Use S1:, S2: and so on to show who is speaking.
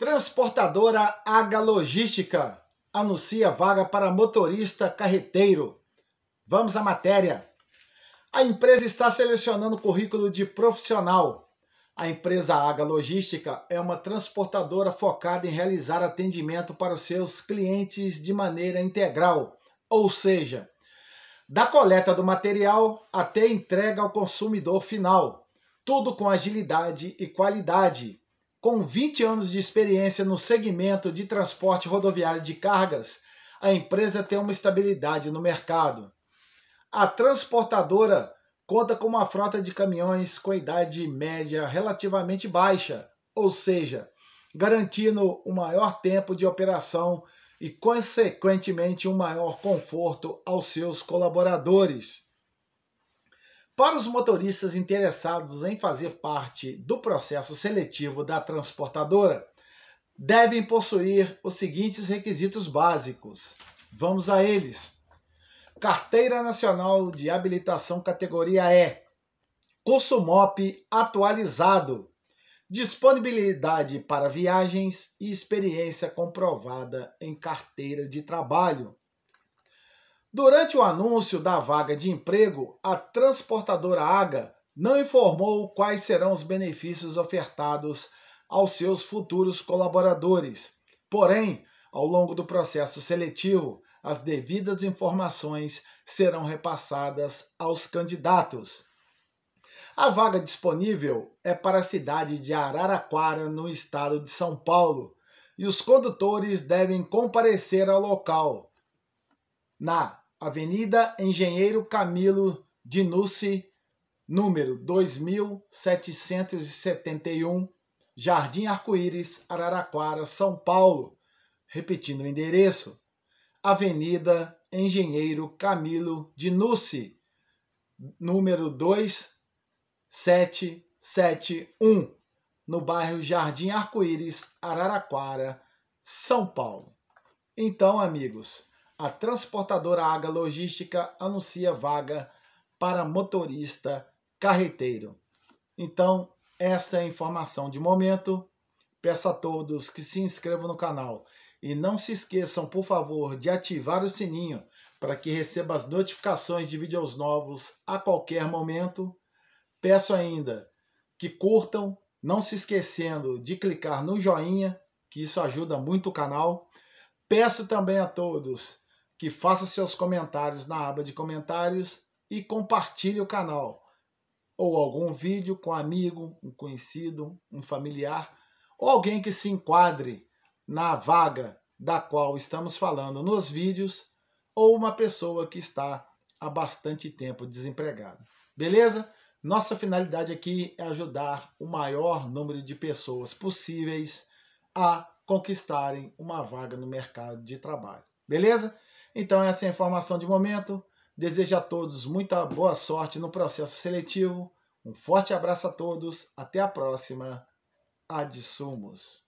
S1: Transportadora Aga Logística anuncia vaga para motorista carreteiro. Vamos à matéria. A empresa está selecionando currículo de profissional. A empresa Aga Logística é uma transportadora focada em realizar atendimento para os seus clientes de maneira integral, ou seja, da coleta do material até entrega ao consumidor final, tudo com agilidade e qualidade com 20 anos de experiência no segmento de transporte rodoviário de cargas, a empresa tem uma estabilidade no mercado. A transportadora conta com uma frota de caminhões com idade média relativamente baixa, ou seja, garantindo o um maior tempo de operação e, consequentemente, um maior conforto aos seus colaboradores. Para os motoristas interessados em fazer parte do processo seletivo da transportadora, devem possuir os seguintes requisitos básicos. Vamos a eles: Carteira Nacional de Habilitação Categoria E, curso MOP atualizado, disponibilidade para viagens e experiência comprovada em carteira de trabalho. Durante o anúncio da vaga de emprego, a transportadora AGA não informou quais serão os benefícios ofertados aos seus futuros colaboradores. Porém, ao longo do processo seletivo, as devidas informações serão repassadas aos candidatos. A vaga disponível é para a cidade de Araraquara, no estado de São Paulo, e os condutores devem comparecer ao local na Avenida Engenheiro Camilo Dinucci, número 2771, Jardim Arco-Íris, Araraquara, São Paulo. Repetindo o endereço: Avenida Engenheiro Camilo Dinucci, número 2771, no bairro Jardim Arco-Íris, Araraquara, São Paulo. Então, amigos, a transportadora Aga Logística anuncia vaga para motorista carreteiro. Então, essa é a informação de momento. Peço a todos que se inscrevam no canal e não se esqueçam, por favor, de ativar o sininho para que receba as notificações de vídeos novos a qualquer momento. Peço ainda que curtam, não se esquecendo de clicar no joinha, que isso ajuda muito o canal. Peço também a todos que faça seus comentários na aba de comentários e compartilhe o canal ou algum vídeo com um amigo, um conhecido, um familiar ou alguém que se enquadre na vaga da qual estamos falando nos vídeos ou uma pessoa que está há bastante tempo desempregada. Beleza? Nossa finalidade aqui é ajudar o maior número de pessoas possíveis a conquistarem uma vaga no mercado de trabalho. Beleza? Então, essa é a informação de momento. Desejo a todos muita boa sorte no processo seletivo. Um forte abraço a todos. Até a próxima. Adsumos.